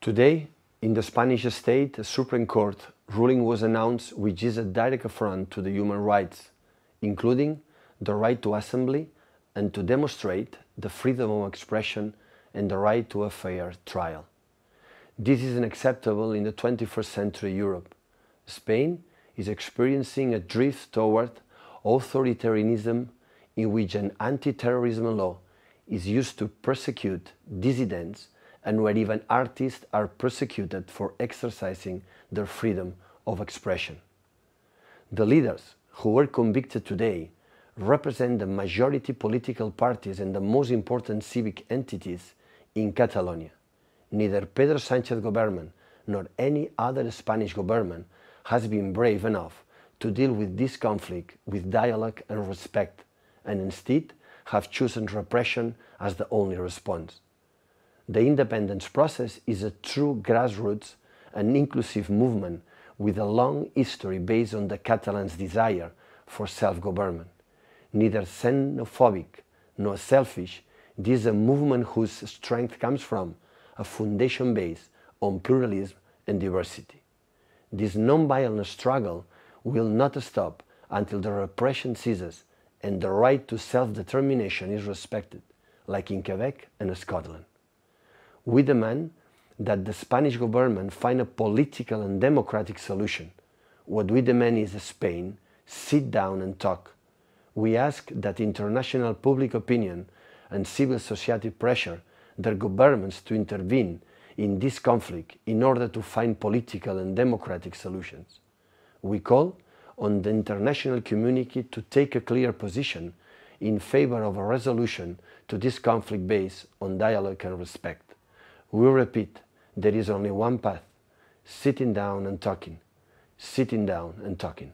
Today, in the Spanish state, a Supreme Court ruling was announced which is a direct affront to the human rights, including the right to assembly and to demonstrate the freedom of expression and the right to a fair trial. This is unacceptable in the 21st century Europe. Spain is experiencing a drift toward authoritarianism in which an anti-terrorism law is used to persecute dissidents and where even artists are persecuted for exercising their freedom of expression. The leaders who were convicted today represent the majority political parties and the most important civic entities in Catalonia. Neither Pedro Sánchez government nor any other Spanish government has been brave enough to deal with this conflict with dialogue and respect, and instead have chosen repression as the only response. The independence process is a true grassroots and inclusive movement with a long history based on the Catalans' desire for self-government. Neither xenophobic nor selfish, this is a movement whose strength comes from a foundation based on pluralism and diversity. This non-violent struggle will not stop until the repression ceases and the right to self-determination is respected, like in Quebec and Scotland. We demand that the Spanish government find a political and democratic solution. What we demand is Spain sit down and talk. We ask that international public opinion and civil society pressure their governments to intervene in this conflict in order to find political and democratic solutions. We call on the international community to take a clear position in favor of a resolution to this conflict based on dialogue and respect. We repeat, there is only one path, sitting down and talking, sitting down and talking.